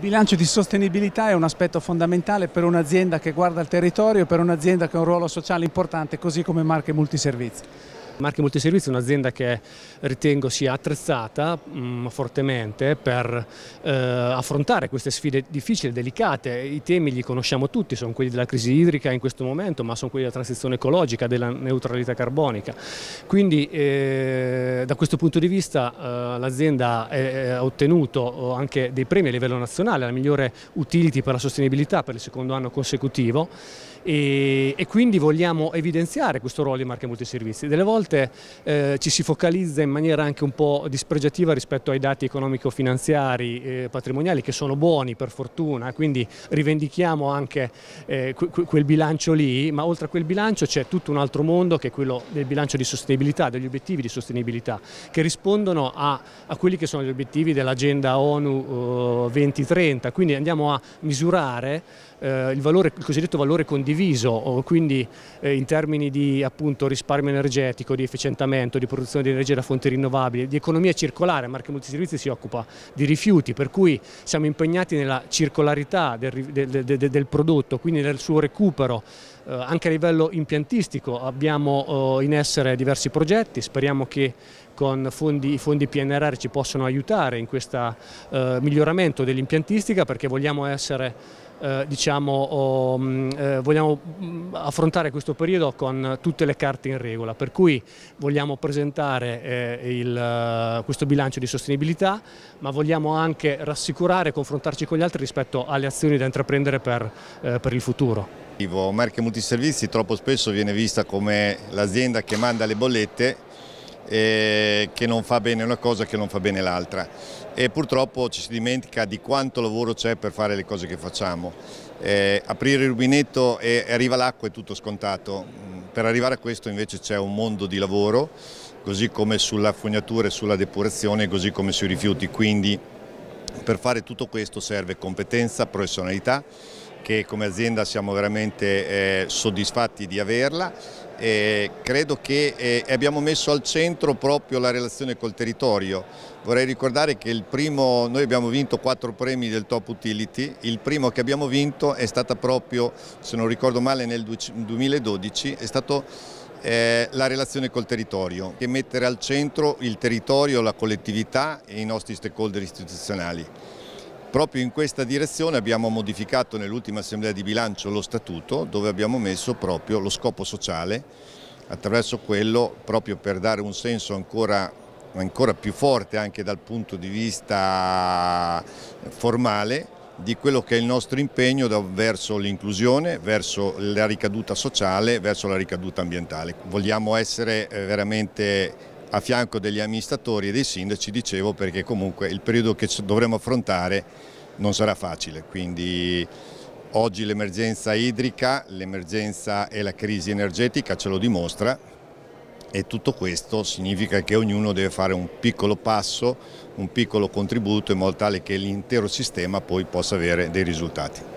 Il bilancio di sostenibilità è un aspetto fondamentale per un'azienda che guarda il territorio e per un'azienda che ha un ruolo sociale importante, così come Marche Multiservizi. Marche Multiservizi è un'azienda che ritengo sia attrezzata mh, mm, fortemente per eh, affrontare queste sfide difficili, delicate. I temi li conosciamo tutti, sono quelli della crisi idrica in questo momento, ma sono quelli della transizione ecologica, della neutralità carbonica. Quindi eh, da questo punto di vista eh, l'azienda ha ottenuto eh, anche dei premi a livello nazionale, la migliore utility per la sostenibilità per il secondo anno consecutivo e, e quindi vogliamo evidenziare questo ruolo di Marche Multiservizi. Delle volte volte eh, ci si focalizza in maniera anche un po' dispregiativa rispetto ai dati economico-finanziari, eh, patrimoniali, che sono buoni per fortuna, quindi rivendichiamo anche eh, quel bilancio lì, ma oltre a quel bilancio c'è tutto un altro mondo che è quello del bilancio di sostenibilità, degli obiettivi di sostenibilità, che rispondono a, a quelli che sono gli obiettivi dell'agenda ONU 2030, eh, quindi andiamo a misurare eh, il, valore, il, cosiddetto valore condiviso, quindi eh, in termini di appunto, risparmio energetico, di efficientamento, di produzione di energia da fonti rinnovabili, di economia circolare, Marche Multiservizi si occupa di rifiuti, per cui siamo impegnati nella circolarità del, del, del, del prodotto, quindi nel suo recupero. Eh, anche a livello impiantistico abbiamo eh, in essere diversi progetti, speriamo che con fondi, fondi PNRR ci possano aiutare in questo eh, miglioramento dell'impiantistica perché vogliamo essere eh, diciamo, oh, mm, eh, vogliamo mm, affrontare questo periodo con tutte le carte in regola, per cui vogliamo presentare eh, il, eh, questo bilancio di sostenibilità, ma vogliamo anche rassicurare e confrontarci con gli altri rispetto alle azioni da intraprendere per, eh, per il futuro. Marche Multiservizi troppo spesso viene vista come l'azienda che manda le bollette eh, che non fa bene una cosa che non fa bene l'altra e purtroppo ci si dimentica di quanto lavoro c'è per fare le cose che facciamo. Eh, aprire il rubinetto e arriva l'acqua è tutto scontato, mm, per arrivare a questo invece c'è un mondo di lavoro, così come sulla fognatura e sulla depurazione, così come sui rifiuti, quindi per fare tutto questo serve competenza, professionalità che come azienda siamo veramente eh, soddisfatti di averla. credo che eh, abbiamo messo al centro proprio la relazione col territorio. Vorrei ricordare che primo, noi abbiamo vinto quattro premi del Top Utility, il primo che abbiamo vinto è stato proprio, se non ricordo male, nel 2012, è stato eh, la relazione col territorio e mettere al centro il territorio, la collettività e i nostri stakeholder istituzionali. Proprio in questa direzione abbiamo modificato nell'ultima assemblea di bilancio lo statuto dove abbiamo messo proprio lo scopo sociale attraverso quello proprio per dare un senso ancora, ancora più forte anche dal punto di vista formale di quello che è il nostro impegno verso l'inclusione, verso la ricaduta sociale, verso la ricaduta ambientale. Vogliamo essere eh, veramente a fianco degli amministratori e dei sindaci, dicevo, perché comunque il periodo che dovremo affrontare non sarà facile, quindi oggi l'emergenza idrica, l'emergenza e la crisi energetica ce lo dimostra e tutto questo significa che ognuno deve fare un piccolo passo, un piccolo contributo in modo tale che l'intero sistema poi possa avere dei risultati.